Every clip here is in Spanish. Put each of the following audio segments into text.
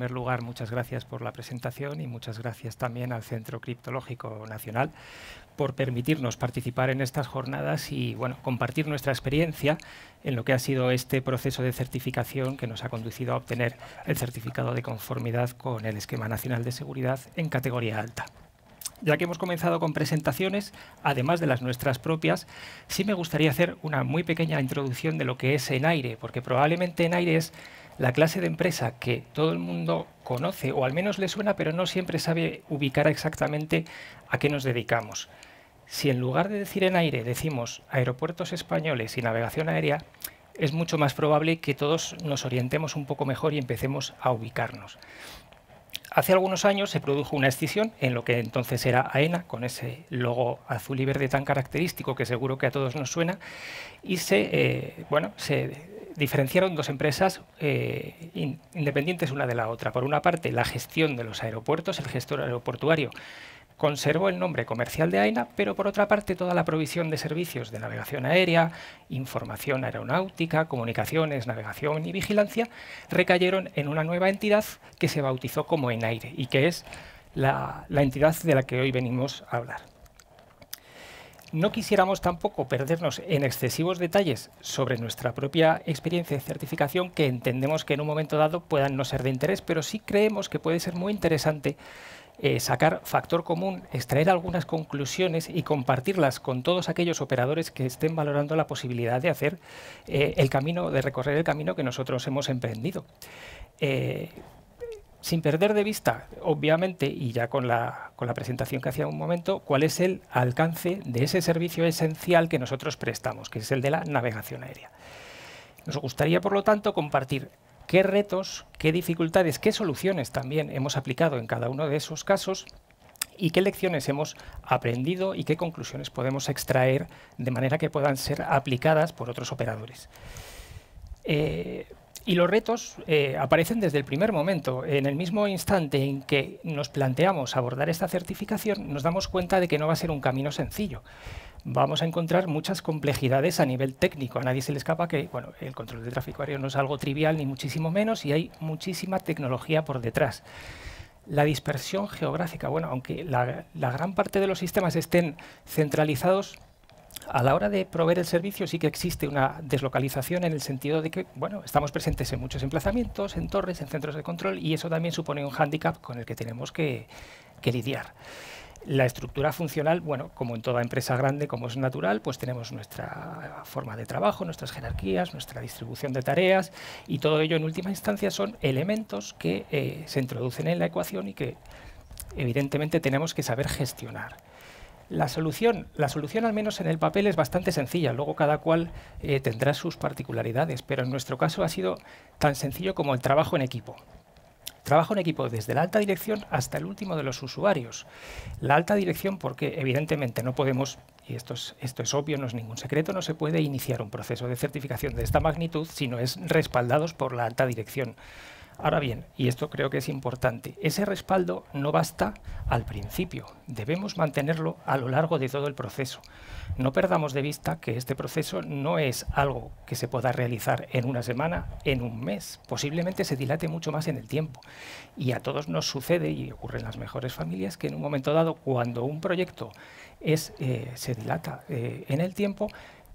primer lugar, muchas gracias por la presentación y muchas gracias también al Centro Criptológico Nacional por permitirnos participar en estas jornadas y bueno, compartir nuestra experiencia en lo que ha sido este proceso de certificación que nos ha conducido a obtener el certificado de conformidad con el Esquema Nacional de Seguridad en categoría alta ya que hemos comenzado con presentaciones, además de las nuestras propias, sí me gustaría hacer una muy pequeña introducción de lo que es en aire, porque probablemente en aire es la clase de empresa que todo el mundo conoce o al menos le suena, pero no siempre sabe ubicar exactamente a qué nos dedicamos. Si en lugar de decir en aire decimos aeropuertos españoles y navegación aérea, es mucho más probable que todos nos orientemos un poco mejor y empecemos a ubicarnos. Hace algunos años se produjo una escisión en lo que entonces era AENA, con ese logo azul y verde tan característico que seguro que a todos nos suena, y se, eh, bueno, se diferenciaron dos empresas eh, independientes una de la otra. Por una parte, la gestión de los aeropuertos, el gestor aeroportuario conservó el nombre comercial de AENA, pero por otra parte toda la provisión de servicios de navegación aérea, información aeronáutica, comunicaciones, navegación y vigilancia recayeron en una nueva entidad que se bautizó como ENAIRE y que es la entidad de la que hoy venimos a hablar no quisiéramos tampoco perdernos en excesivos detalles sobre nuestra propia experiencia de certificación que entendemos que en un momento dado puedan no ser de interés, pero sí creemos que puede ser muy interesante eh, sacar factor común, extraer algunas conclusiones y compartirlas con todos aquellos operadores que estén valorando la posibilidad de hacer eh, el camino, de recorrer el camino que nosotros hemos emprendido. Eh, sin perder de vista, obviamente, y ya con la, presentación que hacía un momento, cuál es el alcance de ese servicio esencial que nosotros prestamos, que es el de la navegación aérea. Nos gustaría, por lo tanto, compartir qué retos, qué dificultades, qué soluciones también hemos aplicado en cada uno de esos casos y qué lecciones hemos aprendido y qué conclusiones podemos extraer de manera que puedan ser aplicadas por otros operadores. Eh, y los retos eh, aparecen desde el primer momento. En el mismo instante en que nos planteamos abordar esta certificación, nos damos cuenta de que no va a ser un camino sencillo. Vamos a encontrar muchas complejidades a nivel técnico. A nadie se le escapa que bueno, el control de tráfico aéreo no es algo trivial, ni muchísimo menos, y hay muchísima tecnología por detrás. La dispersión geográfica, bueno, aunque la, la gran parte de los sistemas estén centralizados, a la hora de proveer el servicio sí que existe una deslocalización en el sentido de que, bueno, estamos presentes en muchos emplazamientos, en torres, en centros de control y eso también supone un hándicap con el que tenemos que, lidiar. La estructura funcional, bueno, como en toda empresa grande, como es natural, pues tenemos nuestra forma de trabajo, nuestras jerarquías, nuestra distribución de tareas y todo ello en última instancia son elementos que eh, se introducen en la ecuación y que evidentemente tenemos que saber gestionar. La solución, la solución al menos en el papel es bastante sencilla, luego cada cual eh, tendrá sus particularidades, pero en nuestro caso ha sido tan sencillo como el trabajo en equipo. Trabajo en equipo desde la alta dirección hasta el último de los usuarios. La alta dirección porque evidentemente no podemos, y esto es, esto es obvio, no es ningún secreto, no se puede iniciar un proceso de certificación de esta magnitud si no es respaldados por la alta dirección. Ahora bien, y esto creo que es importante, ese respaldo no basta al principio, debemos mantenerlo a lo largo de todo el proceso. No perdamos de vista que este proceso no es algo que se pueda realizar en una semana, en un mes, posiblemente se dilate mucho más en el tiempo. Y a todos nos sucede, y ocurre en las mejores familias, que en un momento dado, cuando un proyecto es, eh, se dilata eh, en el tiempo,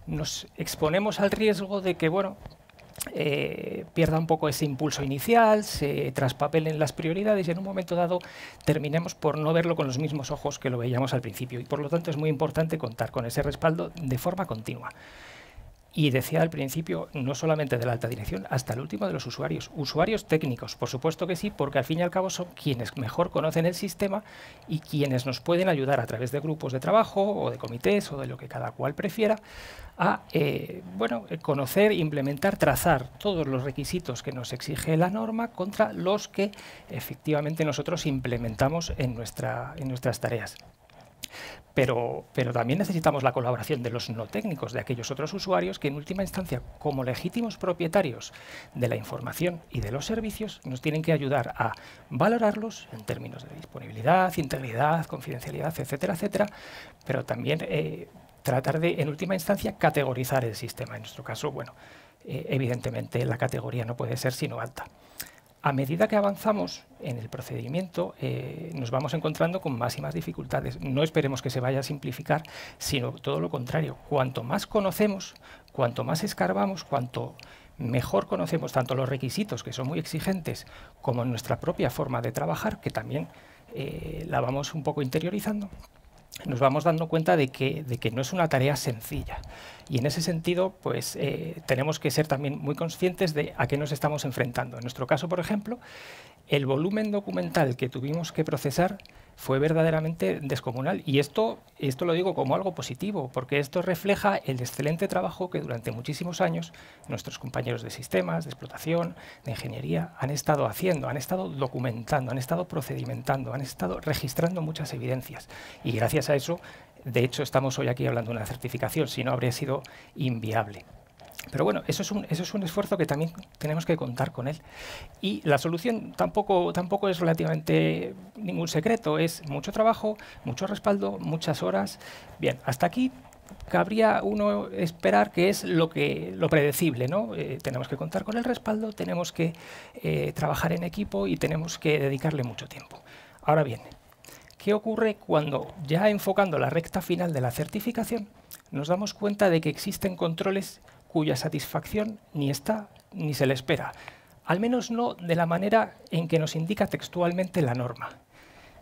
nos exponemos al riesgo de que, bueno, eh, pierda un poco ese impulso inicial, se traspapelen las prioridades y en un momento dado terminemos por no verlo con los mismos ojos que lo veíamos al principio. Y por lo tanto es muy importante contar con ese respaldo de forma continua. Y decía al principio, no solamente de la alta dirección, hasta el último de los usuarios. Usuarios técnicos, por supuesto que sí, porque al fin y al cabo son quienes mejor conocen el sistema y quienes nos pueden ayudar a través de grupos de trabajo o de comités o de lo que cada cual prefiera a eh, bueno, conocer, implementar, trazar todos los requisitos que nos exige la norma contra los que efectivamente nosotros implementamos en, nuestra, en nuestras tareas. Pero, también necesitamos la colaboración de los no técnicos, de aquellos otros usuarios que en última instancia, como legítimos propietarios de la información y de los servicios, nos tienen que ayudar a valorarlos en términos de disponibilidad, integridad, confidencialidad, etcétera, etcétera, pero también eh, tratar de, en última instancia, categorizar el sistema. En nuestro caso, bueno, eh, evidentemente la categoría no puede ser sino alta. A medida que avanzamos en el procedimiento, eh, nos vamos encontrando con más y más dificultades. No esperemos que se vaya a simplificar, sino todo lo contrario. Cuanto más conocemos, cuanto más escarbamos, cuanto mejor conocemos tanto los requisitos, que son muy exigentes, como nuestra propia forma de trabajar, que también eh, la vamos un poco interiorizando, nos vamos dando cuenta de que, de que no es una tarea sencilla. Y en ese sentido, pues eh, tenemos que ser también muy conscientes de a qué nos estamos enfrentando. En nuestro caso, por ejemplo, el volumen documental que tuvimos que procesar fue verdaderamente descomunal. Y esto, esto lo digo como algo positivo, porque esto refleja el excelente trabajo que durante muchísimos años nuestros compañeros de sistemas, de explotación, de ingeniería han estado haciendo, han estado documentando, han estado procedimentando, han estado registrando muchas evidencias. Y gracias a eso, de hecho, estamos hoy aquí hablando de una certificación, si no habría sido inviable. Pero bueno, eso es, un, eso es un esfuerzo que también tenemos que contar con él. Y la solución tampoco, tampoco es relativamente ningún secreto, es mucho trabajo, mucho respaldo, muchas horas. Bien, hasta aquí cabría uno esperar que es lo, que, lo predecible. ¿no? Eh, tenemos que contar con el respaldo, tenemos que eh, trabajar en equipo y tenemos que dedicarle mucho tiempo. Ahora bien, ¿qué ocurre cuando ya enfocando la recta final de la certificación nos damos cuenta de que existen controles cuya satisfacción ni está ni se le espera, al menos no de la manera en que nos indica textualmente la norma.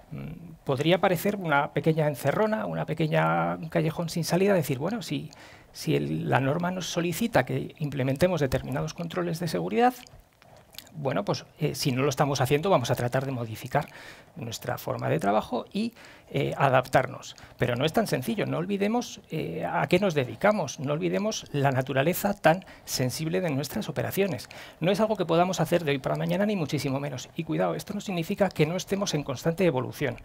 Mm, podría parecer una pequeña encerrona, una pequeña callejón sin salida, decir, bueno, si, si la norma nos solicita que implementemos determinados controles de seguridad, bueno, pues eh, si no lo estamos haciendo, vamos a tratar de modificar nuestra forma de trabajo y eh, adaptarnos. Pero no es tan sencillo, no olvidemos eh, a qué nos dedicamos, no olvidemos la naturaleza tan sensible de nuestras operaciones. No es algo que podamos hacer de hoy para mañana, ni muchísimo menos. Y cuidado, esto no significa que no estemos en constante evolución.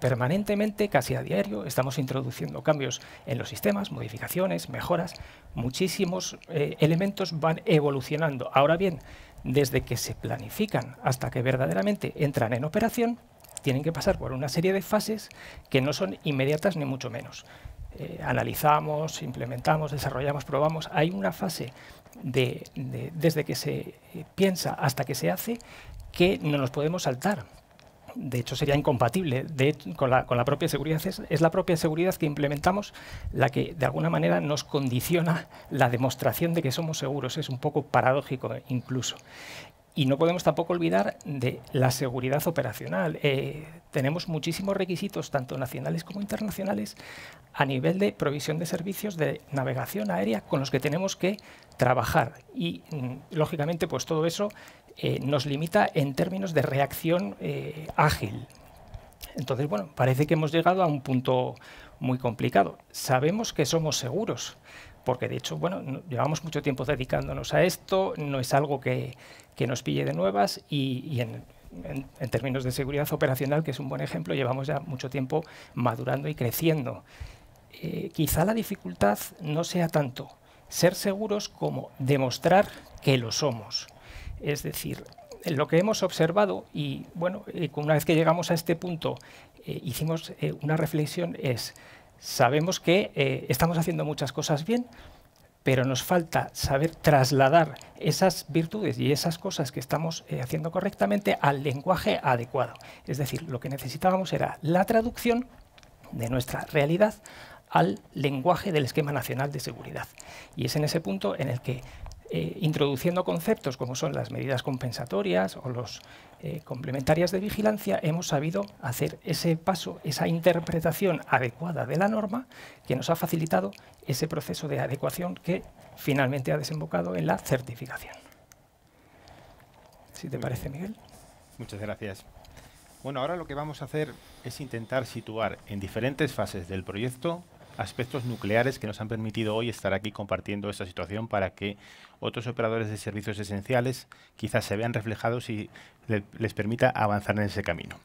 permanentemente, casi a diario, estamos introduciendo cambios en los sistemas, modificaciones, mejoras, muchísimos elementos van evolucionando. Ahora bien, desde que se planifican hasta que verdaderamente entran en operación, tienen que pasar por una serie de fases que no son inmediatas ni mucho menos. Eh, analizamos, implementamos, desarrollamos, probamos. Hay una fase de, desde que se piensa hasta que se hace que no nos podemos saltar, de hecho sería incompatible con, la, propia seguridad, es, la propia seguridad que implementamos la que de alguna manera nos condiciona la demostración de que somos seguros, es un poco paradójico incluso. Y no podemos tampoco olvidar de la seguridad operacional. Eh, tenemos muchísimos requisitos, tanto nacionales como internacionales, a nivel de provisión de servicios de navegación aérea con los que tenemos que trabajar. Y, mm, lógicamente, pues todo eso eh, nos limita en términos de reacción eh, ágil. Entonces, bueno, parece que hemos llegado a un punto muy complicado. Sabemos que somos seguros, porque de hecho, bueno, llevamos mucho tiempo dedicándonos a esto, no es algo que, nos pille de nuevas y, en, términos de seguridad operacional, que es un buen ejemplo, llevamos ya mucho tiempo madurando y creciendo. Eh, quizá la dificultad no sea tanto ser seguros como demostrar que lo somos. Es decir, lo que hemos observado, y bueno, eh, una vez que llegamos a este punto, eh, hicimos eh, una reflexión, es, sabemos que estamos haciendo muchas cosas bien, pero nos falta saber trasladar esas virtudes y esas cosas que estamos haciendo correctamente al lenguaje adecuado. Es decir, lo que necesitábamos era la traducción de nuestra realidad al lenguaje del esquema nacional de seguridad. Y es en ese punto en el que eh, introduciendo conceptos como son las medidas compensatorias o los eh, complementarias de vigilancia, hemos sabido hacer ese paso, esa interpretación adecuada de la norma que nos ha facilitado ese proceso de adecuación que finalmente ha desembocado en la certificación. Si ¿Sí te parece, Miguel. Muchas gracias. Bueno, ahora lo que vamos a hacer es intentar situar en diferentes fases del proyecto aspectos nucleares que nos han permitido hoy estar aquí compartiendo esta situación para que otros operadores de servicios esenciales quizás se vean reflejados y les permita avanzar en ese camino.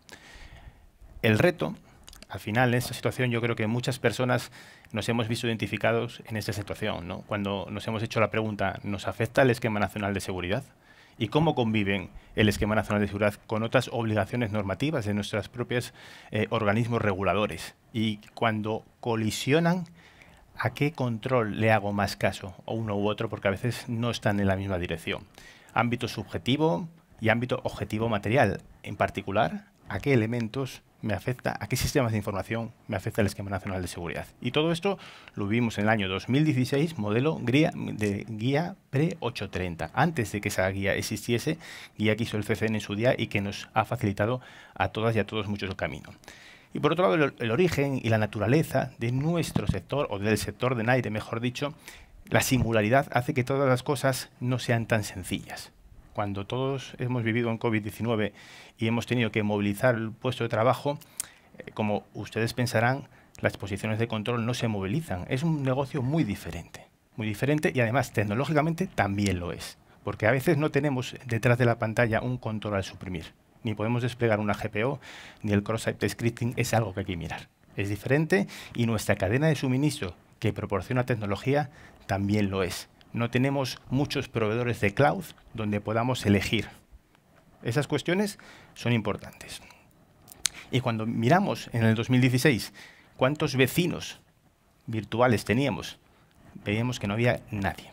El reto, al final, en esta situación yo creo que muchas personas nos hemos visto identificados en esta situación. Cuando nos hemos hecho la pregunta, ¿nos afecta el esquema nacional de seguridad? y cómo conviven el Esquema Nacional de Seguridad con otras obligaciones normativas de nuestros propios eh, organismos reguladores. Y cuando colisionan, ¿a qué control le hago más caso, o uno u otro? Porque a veces no están en la misma dirección. Ámbito subjetivo y ámbito objetivo material. En particular, ¿a qué elementos me afecta a qué sistemas de información me afecta el Esquema Nacional de Seguridad. Y todo esto lo vimos en el año 2016, modelo de guía pre-830. Antes de que esa guía existiese, guía que hizo el CCN en su día y que nos ha facilitado a todas y a todos mucho el camino. Y por otro lado, el, origen y la naturaleza de nuestro sector, o del sector de Naire, mejor dicho, la singularidad hace que todas las cosas no sean tan sencillas cuando todos hemos vivido en COVID-19 y hemos tenido que movilizar el puesto de trabajo, eh, como ustedes pensarán, las posiciones de control no se movilizan. Es un negocio muy diferente, muy diferente y además tecnológicamente también lo es, porque a veces no tenemos detrás de la pantalla un control al suprimir. Ni podemos desplegar una GPO, ni el cross-site scripting es algo que hay que mirar. Es diferente y nuestra cadena de suministro que proporciona tecnología también lo es no tenemos muchos proveedores de cloud donde podamos elegir. Esas cuestiones son importantes. Y cuando miramos en el 2016 cuántos vecinos virtuales teníamos, veíamos que no había nadie.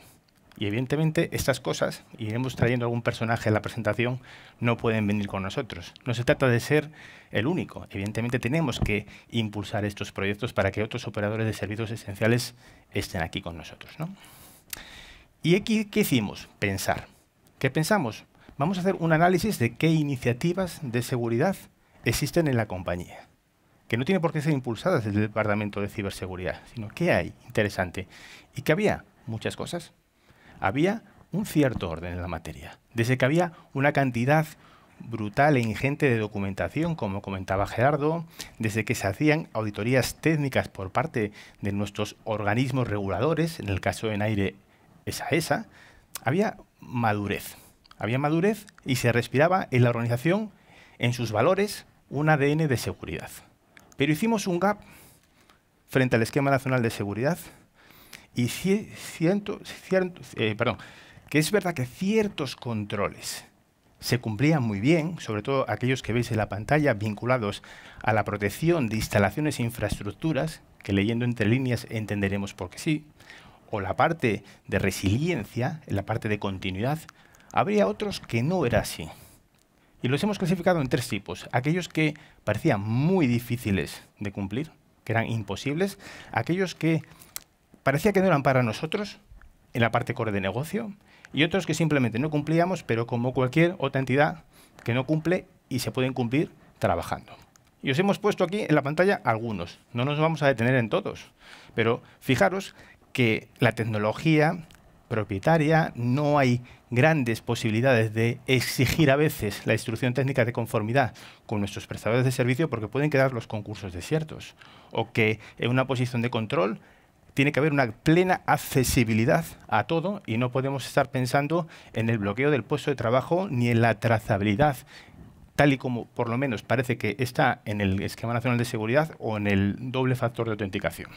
Y evidentemente estas cosas, iremos trayendo algún personaje a la presentación, no pueden venir con nosotros. No se trata de ser el único. Evidentemente tenemos que impulsar estos proyectos para que otros operadores de servicios esenciales estén aquí con nosotros. ¿Y aquí, qué hicimos? Pensar. ¿Qué pensamos? Vamos a hacer un análisis de qué iniciativas de seguridad existen en la compañía, que no tiene por qué ser impulsadas desde el Departamento de Ciberseguridad, sino qué hay interesante. Y que había muchas cosas. Había un cierto orden en la materia, desde que había una cantidad brutal e ingente de documentación, como comentaba Gerardo, desde que se hacían auditorías técnicas por parte de nuestros organismos reguladores, en el caso en aire esa ESA, había madurez. Había madurez y se respiraba en la organización, en sus valores, un ADN de seguridad. Pero hicimos un gap frente al esquema nacional de seguridad y ciento, eh, perdón, que es verdad que ciertos controles se cumplían muy bien, sobre todo aquellos que veis en la pantalla vinculados a la protección de instalaciones e infraestructuras, que leyendo entre líneas entenderemos por qué sí, o la parte de resiliencia, en la parte de continuidad, habría otros que no era así. Y los hemos clasificado en tres tipos. Aquellos que parecían muy difíciles de cumplir, que eran imposibles. Aquellos que parecía que no eran para nosotros en la parte core de negocio. Y otros que simplemente no cumplíamos, pero como cualquier otra entidad que no cumple y se pueden cumplir trabajando. Y os hemos puesto aquí en la pantalla algunos. No nos vamos a detener en todos. Pero fijaros que la tecnología propietaria, no hay grandes posibilidades de exigir a veces la instrucción técnica de conformidad con nuestros prestadores de servicio porque pueden quedar los concursos desiertos o que en una posición de control tiene que haber una plena accesibilidad a todo y no podemos estar pensando en el bloqueo del puesto de trabajo ni en la trazabilidad tal y como por lo menos parece que está en el esquema nacional de seguridad o en el doble factor de autenticación.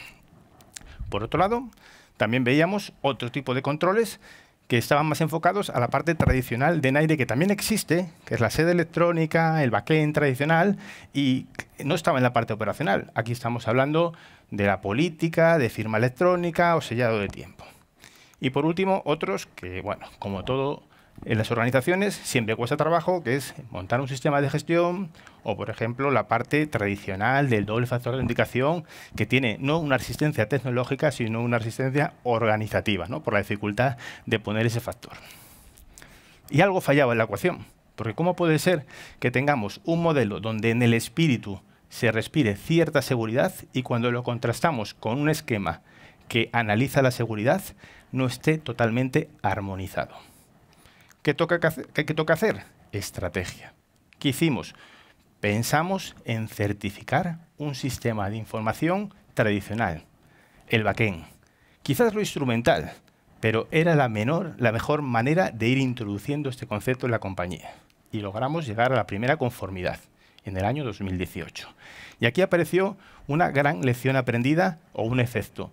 Por otro lado, también veíamos otro tipo de controles que estaban más enfocados a la parte tradicional de Naire, que también existe, que es la sede electrónica, el backend tradicional, y no estaba en la parte operacional. Aquí estamos hablando de la política, de firma electrónica o sellado de tiempo. Y por último, otros que, bueno, como todo, en las organizaciones siempre cuesta trabajo, que es montar un sistema de gestión o, por ejemplo, la parte tradicional del doble factor de indicación que tiene no una resistencia tecnológica, sino una resistencia organizativa, por la dificultad de poner ese factor. Y algo fallaba en la ecuación, porque ¿cómo puede ser que tengamos un modelo donde en el espíritu se respire cierta seguridad y cuando lo contrastamos con un esquema que analiza la seguridad no esté totalmente armonizado? ¿Qué toca, qué toca hacer? Estrategia. ¿Qué hicimos? Pensamos en certificar un sistema de información tradicional, el backend. Quizás lo instrumental, pero era la, menor, la mejor manera de ir introduciendo este concepto en la compañía. Y logramos llegar a la primera conformidad en el año 2018. Y aquí apareció una gran lección aprendida o un efecto.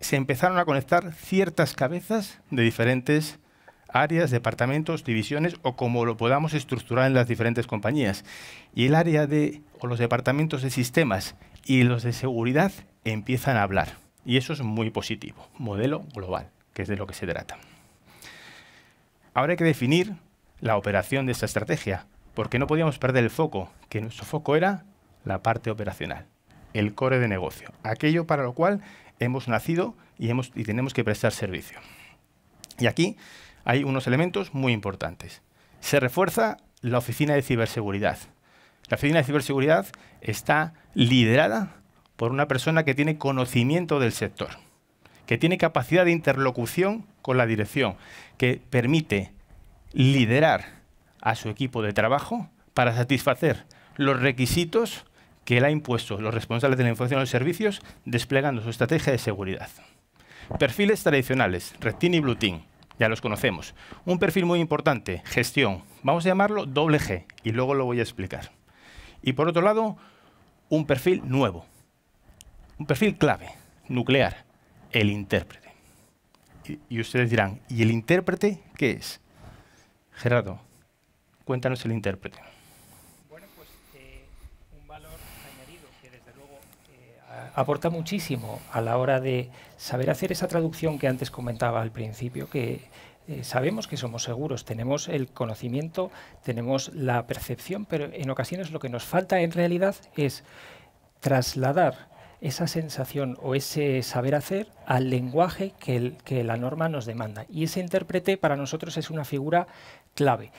Se empezaron a conectar ciertas cabezas de diferentes áreas, departamentos, divisiones o como lo podamos estructurar en las diferentes compañías. Y el área de, o los departamentos de sistemas y los de seguridad empiezan a hablar. Y eso es muy positivo. Modelo global, que es de lo que se trata. Ahora hay que definir la operación de esta estrategia, porque no podíamos perder el foco, que nuestro foco era la parte operacional, el core de negocio, aquello para lo cual hemos nacido y, hemos, y tenemos que prestar servicio. Y aquí hay unos elementos muy importantes. Se refuerza la Oficina de Ciberseguridad. La Oficina de Ciberseguridad está liderada por una persona que tiene conocimiento del sector, que tiene capacidad de interlocución con la dirección, que permite liderar a su equipo de trabajo para satisfacer los requisitos que le ha impuesto los responsables de la información de los servicios desplegando su estrategia de seguridad. Perfiles tradicionales, Retin y Bluetin ya los conocemos. Un perfil muy importante, gestión. Vamos a llamarlo doble G y luego lo voy a explicar. Y por otro lado, un perfil nuevo. Un perfil clave, nuclear, el intérprete. Y, ustedes dirán, ¿y el intérprete qué es? Gerardo, cuéntanos el intérprete. aporta muchísimo a la hora de saber hacer esa traducción que antes comentaba al principio, que eh, sabemos que somos seguros, tenemos el conocimiento, tenemos la percepción, pero en ocasiones lo que nos falta en realidad es trasladar esa sensación o ese saber hacer al lenguaje que la norma nos demanda. Y ese intérprete para nosotros es una figura clave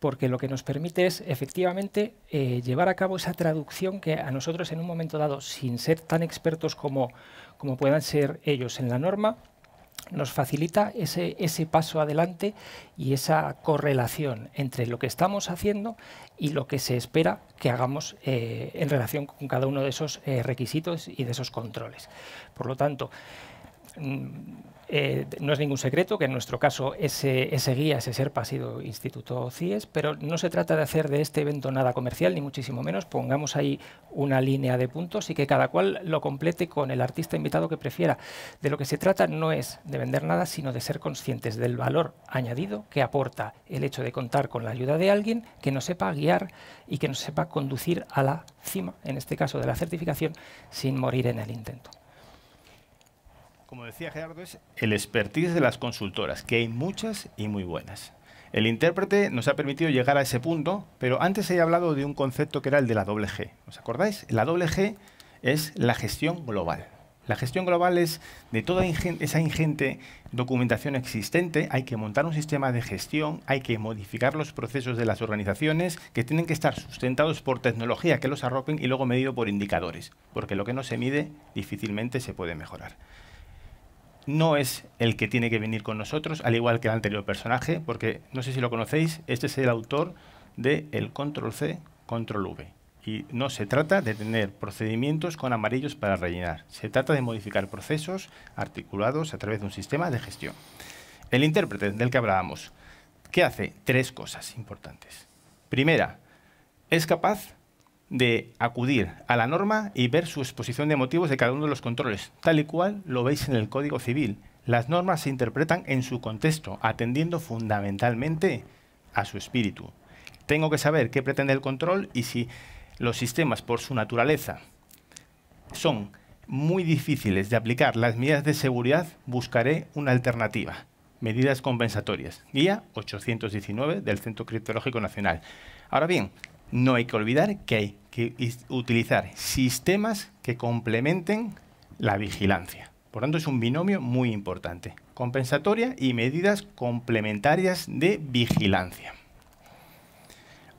porque lo que nos permite es efectivamente eh, llevar a cabo esa traducción que a nosotros en un momento dado, sin ser tan expertos como, como puedan ser ellos en la norma, nos facilita ese, ese, paso adelante y esa correlación entre lo que estamos haciendo y lo que se espera que hagamos eh, en relación con cada uno de esos eh, requisitos y de esos controles. Por lo tanto, mm, eh, no es ningún secreto que en nuestro caso ese, guía, ese serpa ha sido Instituto CIES, pero no se trata de hacer de este evento nada comercial, ni muchísimo menos. Pongamos ahí una línea de puntos y que cada cual lo complete con el artista invitado que prefiera. De lo que se trata no es de vender nada, sino de ser conscientes del valor añadido que aporta el hecho de contar con la ayuda de alguien que nos sepa guiar y que nos sepa conducir a la cima, en este caso de la certificación, sin morir en el intento como decía Gerardo, es el expertise de las consultoras, que hay muchas y muy buenas. El intérprete nos ha permitido llegar a ese punto, pero antes he hablado de un concepto que era el de la doble G. ¿Os acordáis? La doble G es la gestión global. La gestión global es de toda esa ingente documentación existente, hay que montar un sistema de gestión, hay que modificar los procesos de las organizaciones que tienen que estar sustentados por tecnología que los arropen y luego medido por indicadores, porque lo que no se mide difícilmente se puede mejorar no es el que tiene que venir con nosotros, al igual que el anterior personaje, porque no sé si lo conocéis, este es el autor de el control C, control V. Y no se trata de tener procedimientos con amarillos para rellenar, se trata de modificar procesos articulados a través de un sistema de gestión. El intérprete del que hablábamos, ¿qué hace? Tres cosas importantes. Primera, es capaz de acudir a la norma y ver su exposición de motivos de cada uno de los controles, tal y cual lo veis en el Código Civil. Las normas se interpretan en su contexto, atendiendo fundamentalmente a su espíritu. Tengo que saber qué pretende el control y si los sistemas, por su naturaleza, son muy difíciles de aplicar las medidas de seguridad, buscaré una alternativa. Medidas compensatorias. Guía 819 del Centro Criptológico Nacional. Ahora bien, no hay que olvidar que hay que utilizar sistemas que complementen la vigilancia. Por tanto, es un binomio muy importante. Compensatoria y medidas complementarias de vigilancia.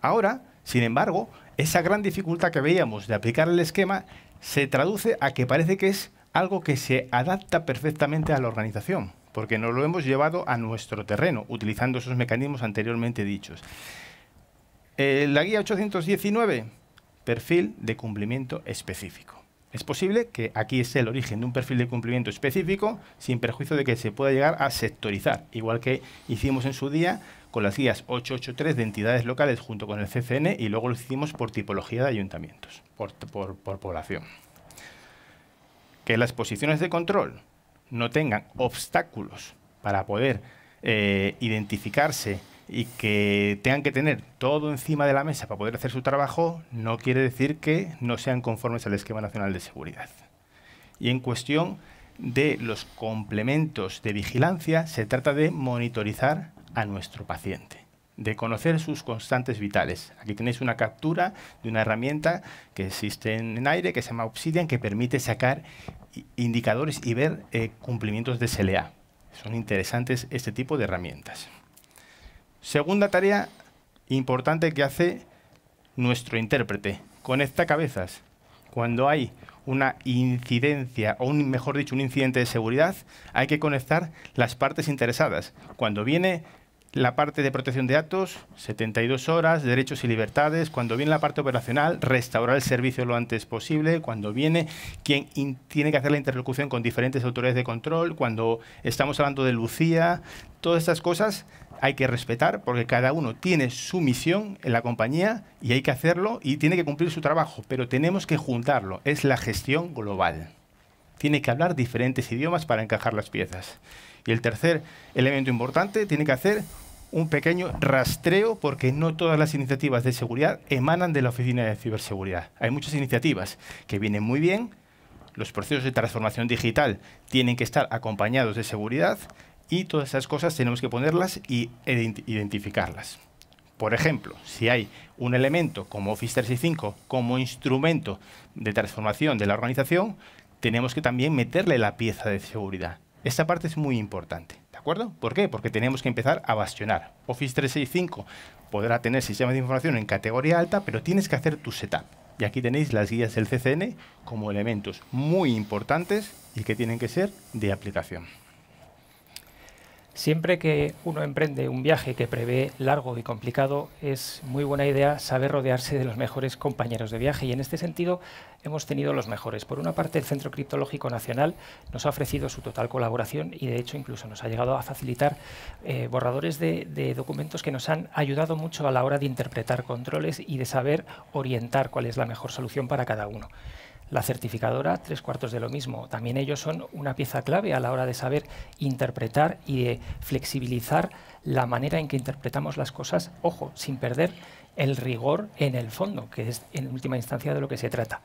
Ahora, sin embargo, esa gran dificultad que veíamos de aplicar el esquema se traduce a que parece que es algo que se adapta perfectamente a la organización, porque nos lo hemos llevado a nuestro terreno, utilizando esos mecanismos anteriormente dichos. Eh, la guía 819, perfil de cumplimiento específico. Es posible que aquí esté el origen de un perfil de cumplimiento específico, sin perjuicio de que se pueda llegar a sectorizar, igual que hicimos en su día con las guías 883 de entidades locales junto con el CCN y luego lo hicimos por tipología de ayuntamientos, por, población. Que las posiciones de control no tengan obstáculos para poder eh, identificarse y que tengan que tener todo encima de la mesa para poder hacer su trabajo, no quiere decir que no sean conformes al esquema nacional de seguridad. Y en cuestión de los complementos de vigilancia, se trata de monitorizar a nuestro paciente de conocer sus constantes vitales. Aquí tenéis una captura de una herramienta que existe en aire, que se llama Obsidian, que permite sacar indicadores y ver eh, cumplimientos de SLA. Son interesantes este tipo de herramientas. Segunda tarea importante que hace nuestro intérprete. Conecta cabezas. Cuando hay una incidencia, o un, mejor dicho, un incidente de seguridad, hay que conectar las partes interesadas. Cuando viene la parte de protección de datos, 72 horas, derechos y libertades. Cuando viene la parte operacional, restaurar el servicio lo antes posible. Cuando viene quien tiene que hacer la interlocución con diferentes autoridades de control. Cuando estamos hablando de Lucía, todas estas cosas hay que respetar porque cada uno tiene su misión en la compañía y hay que hacerlo y tiene que cumplir su trabajo, pero tenemos que juntarlo. Es la gestión global tiene que hablar diferentes idiomas para encajar las piezas. Y el tercer elemento importante, tiene que hacer un pequeño rastreo porque no todas las iniciativas de seguridad emanan de la Oficina de Ciberseguridad. Hay muchas iniciativas que vienen muy bien, los procesos de transformación digital tienen que estar acompañados de seguridad y todas esas cosas tenemos que ponerlas y identificarlas. Por ejemplo, si hay un elemento como Office 365 como instrumento de transformación de la organización, tenemos que también meterle la pieza de seguridad. Esta parte es muy importante, ¿de acuerdo? ¿Por qué? Porque tenemos que empezar a bastionar. Office 365 podrá tener sistemas de información en categoría alta, pero tienes que hacer tu setup. Y aquí tenéis las guías del CCN como elementos muy importantes y que tienen que ser de aplicación. Siempre que uno emprende un viaje que prevé largo y complicado, es muy buena idea saber rodearse de los mejores compañeros de viaje y en este sentido hemos tenido los mejores. Por una parte, el Centro Criptológico Nacional nos ha ofrecido su total colaboración y de hecho incluso nos ha llegado a facilitar eh, borradores de, documentos que nos han ayudado mucho a la hora de interpretar controles y de saber orientar cuál es la mejor solución para cada uno. La certificadora, tres cuartos de lo mismo. También ellos son una pieza clave a la hora de saber interpretar y de flexibilizar la manera en que interpretamos las cosas, ojo, sin perder el rigor en el fondo, que es en última instancia de lo que se trata.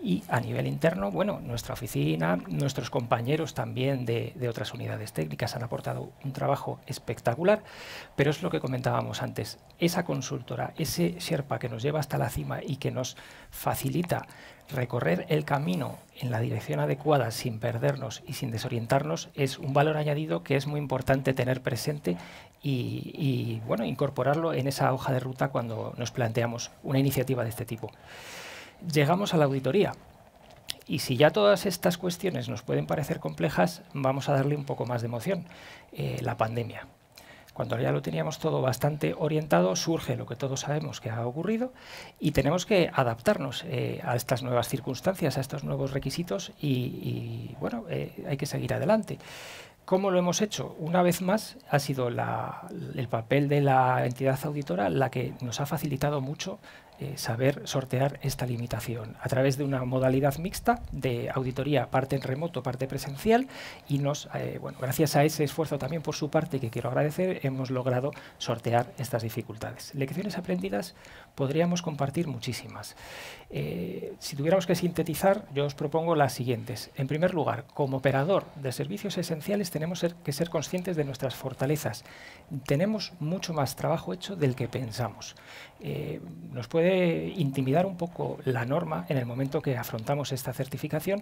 Y a nivel interno, bueno, nuestra oficina, nuestros compañeros también de, otras unidades técnicas han aportado un trabajo espectacular, pero es lo que comentábamos antes, esa consultora, ese Sherpa que nos lleva hasta la cima y que nos facilita recorrer el camino en la dirección adecuada sin perdernos y sin desorientarnos es un valor añadido que es muy importante tener presente y, bueno, incorporarlo en esa hoja de ruta cuando nos planteamos una iniciativa de este tipo. Llegamos a la auditoría. Y si ya todas estas cuestiones nos pueden parecer complejas, vamos a darle un poco más de emoción. Eh, la pandemia. Cuando ya lo teníamos todo bastante orientado, surge lo que todos sabemos que ha ocurrido y tenemos que adaptarnos eh, a estas nuevas circunstancias, a estos nuevos requisitos y, bueno, eh, hay que seguir adelante. ¿Cómo lo hemos hecho? Una vez más ha sido el papel de la entidad auditora la que nos ha facilitado mucho eh, saber sortear esta limitación a través de una modalidad mixta de auditoría parte en remoto, parte presencial y nos, eh, bueno, gracias a ese esfuerzo también por su parte que quiero agradecer, hemos logrado sortear estas dificultades. Lecciones aprendidas, podríamos compartir muchísimas. Eh, si tuviéramos que sintetizar, yo os propongo las siguientes. En primer lugar, como operador de servicios esenciales tenemos que ser conscientes de nuestras fortalezas. Tenemos mucho más trabajo hecho del que pensamos. Eh, nos puede intimidar un poco la norma en el momento que afrontamos esta certificación,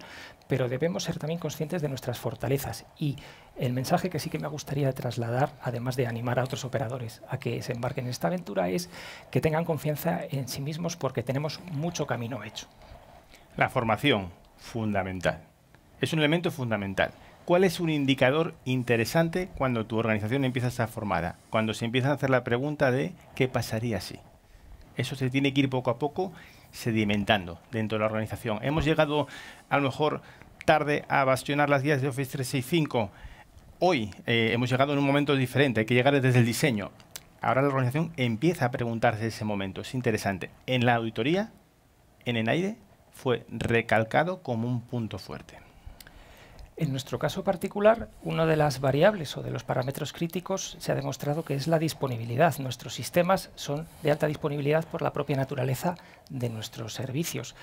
pero debemos ser también conscientes de nuestras fortalezas y el mensaje que sí que me gustaría trasladar, además de animar a otros operadores a que se embarquen en esta aventura, es que tengan confianza en sí mismos porque tenemos mucho camino hecho. La formación, fundamental. Es un elemento fundamental. ¿Cuál es un indicador interesante cuando tu organización empieza a estar formada? Cuando se empieza a hacer la pregunta de ¿qué pasaría si? Eso se tiene que ir poco a poco sedimentando dentro de la organización. Hemos llegado a lo mejor tarde a bastionar las guías de Office 365 hoy eh, hemos llegado en un momento diferente, hay que llegar desde el diseño. Ahora la organización empieza a preguntarse ese momento, es interesante. En la auditoría, en el aire, fue recalcado como un punto fuerte. En nuestro caso particular, una de las variables o de los parámetros críticos se ha demostrado que es la disponibilidad. Nuestros sistemas son de alta disponibilidad por la propia naturaleza de nuestros servicios.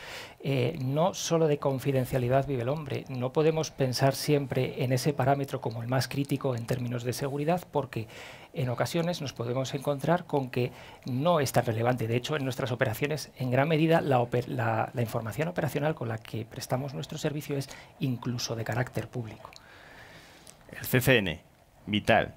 Eh, no solo de confidencialidad vive el hombre. No podemos pensar siempre en ese parámetro como el más crítico en términos de seguridad porque en ocasiones nos podemos encontrar con que no es tan relevante. De hecho, en nuestras operaciones, en gran medida, la, información operacional con la que prestamos nuestro servicio es incluso de carácter público. El CCN, vital,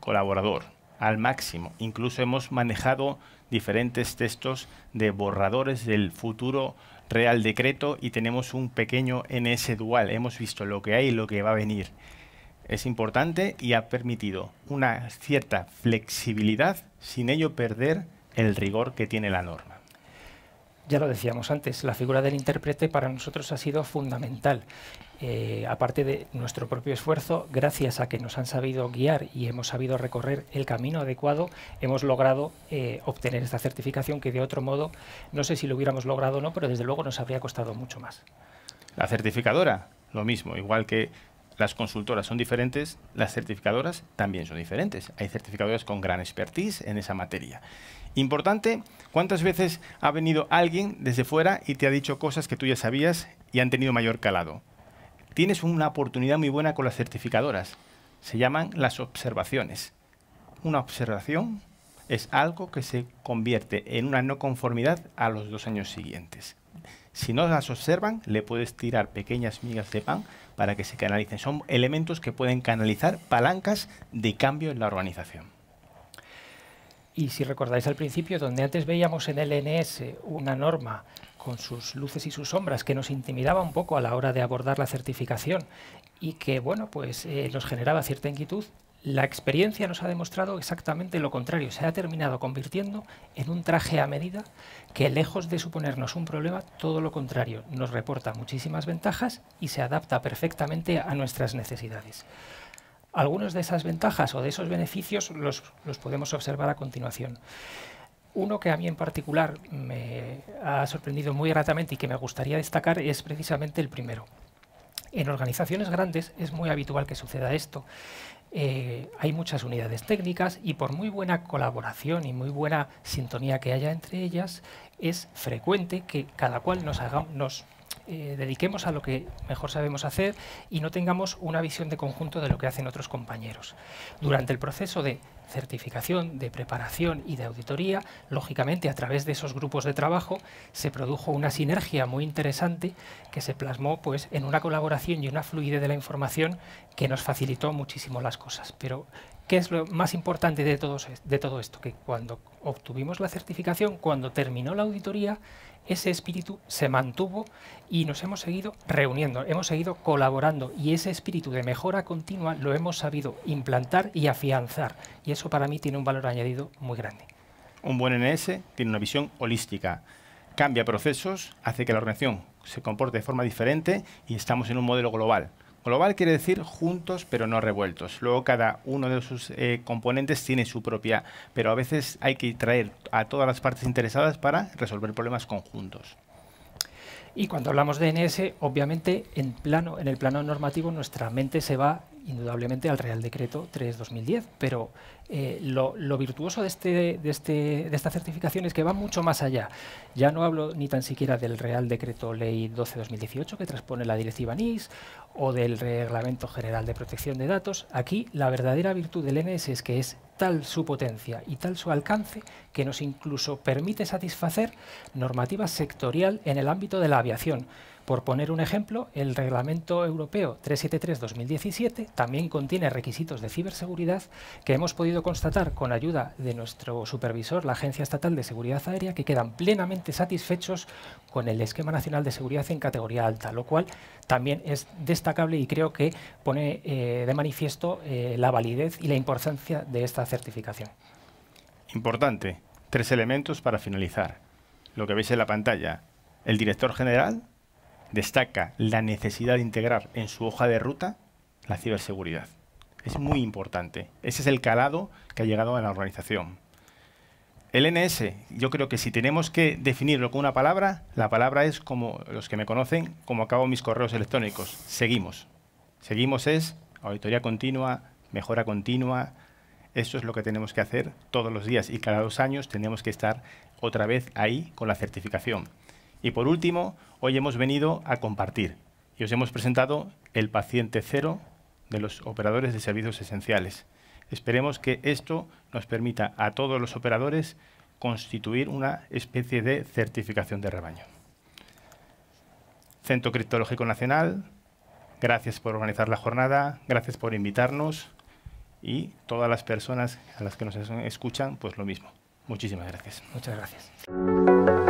colaborador, al máximo. Incluso hemos manejado diferentes textos de borradores del futuro Real Decreto y tenemos un pequeño NS dual. Hemos visto lo que hay y lo que va a venir es importante y ha permitido una cierta flexibilidad sin ello perder el rigor que tiene la norma. Ya lo decíamos antes, la figura del intérprete para nosotros ha sido fundamental. Eh, aparte de nuestro propio esfuerzo, gracias a que nos han sabido guiar y hemos sabido recorrer el camino adecuado, hemos logrado eh, obtener esta certificación que de otro modo, no sé si lo hubiéramos logrado o no, pero desde luego nos habría costado mucho más. La certificadora, lo mismo, igual que las consultoras son diferentes, las certificadoras también son diferentes. Hay certificadoras con gran expertise en esa materia. Importante, ¿cuántas veces ha venido alguien desde fuera y te ha dicho cosas que tú ya sabías y han tenido mayor calado? Tienes una oportunidad muy buena con las certificadoras. Se llaman las observaciones. Una observación es algo que se convierte en una no conformidad a los dos años siguientes. Si no las observan, le puedes tirar pequeñas migas de pan para que se canalicen. Son elementos que pueden canalizar palancas de cambio en la organización. Y si recordáis al principio, donde antes veíamos en el NS una norma con sus luces y sus sombras que nos intimidaba un poco a la hora de abordar la certificación y que bueno, pues nos eh, generaba cierta inquietud, la experiencia nos ha demostrado exactamente lo contrario. Se ha terminado convirtiendo en un traje a medida que, lejos de suponernos un problema, todo lo contrario, nos reporta muchísimas ventajas y se adapta perfectamente a nuestras necesidades. Algunas de esas ventajas o de esos beneficios los, los podemos observar a continuación. Uno que a mí en particular me ha sorprendido muy gratamente y que me gustaría destacar es precisamente el primero. En organizaciones grandes es muy habitual que suceda esto. Eh, hay muchas unidades técnicas y por muy buena colaboración y muy buena sintonía que haya entre ellas, es frecuente que cada cual nos, eh, dediquemos a lo que mejor sabemos hacer y no tengamos una visión de conjunto de lo que hacen otros compañeros. Durante el proceso de certificación, de preparación y de auditoría, lógicamente a través de esos grupos de trabajo se produjo una sinergia muy interesante que se plasmó pues, en una colaboración y una fluidez de la información que nos facilitó muchísimo las cosas. Pero ¿Qué es lo más importante de, todo esto? Que cuando obtuvimos la certificación, cuando terminó la auditoría, ese espíritu se mantuvo y nos hemos seguido reuniendo, hemos seguido colaborando y ese espíritu de mejora continua lo hemos sabido implantar y afianzar. Y eso para mí tiene un valor añadido muy grande. Un buen NS tiene una visión holística, cambia procesos, hace que la organización se comporte de forma diferente y estamos en un modelo global. Global quiere decir juntos pero no revueltos. Luego cada uno de sus eh, componentes tiene su propia, pero a veces hay que traer a todas las partes interesadas para resolver problemas conjuntos. Y cuando hablamos de NS, obviamente en, plano, en el plano normativo nuestra mente se va indudablemente al Real Decreto 3-2010, pero eh, lo, virtuoso de, este, este, de esta certificación es que va mucho más allá. Ya no hablo ni tan siquiera del Real Decreto Ley 12-2018 que transpone la Directiva NIS o del Reglamento General de Protección de Datos. Aquí la verdadera virtud del NS es que es tal su potencia y tal su alcance que nos incluso permite satisfacer normativa sectorial en el ámbito de la aviación. Por poner un ejemplo, el Reglamento Europeo 373-2017 también contiene requisitos de ciberseguridad que hemos podido constatar con ayuda de nuestro supervisor, la Agencia Estatal de Seguridad Aérea, que quedan plenamente satisfechos con el Esquema Nacional de Seguridad en categoría alta, lo cual también es destacable y creo que pone eh, de manifiesto eh, la validez y la importancia de esta certificación. Importante, tres elementos para finalizar. Lo que veis en la pantalla, el director general destaca la necesidad de integrar en su hoja de ruta la ciberseguridad. Es muy importante. Ese es el calado que ha llegado a la organización. El NS, yo creo que si tenemos que definirlo con una palabra, la palabra es como los que me conocen, como acabo mis correos electrónicos. Seguimos. Seguimos es auditoría continua, mejora continua. Eso es lo que tenemos que hacer todos los días y cada dos años tenemos que estar otra vez ahí con la certificación. Y por último, hoy hemos venido a compartir y os hemos presentado el paciente cero de los operadores de servicios esenciales. Esperemos que esto nos permita a todos los operadores constituir una especie de certificación de rebaño. Centro Criptológico Nacional, gracias por organizar la jornada, gracias por invitarnos y todas las personas a las que nos escuchan, pues lo mismo. Muchísimas gracias. Muchas gracias.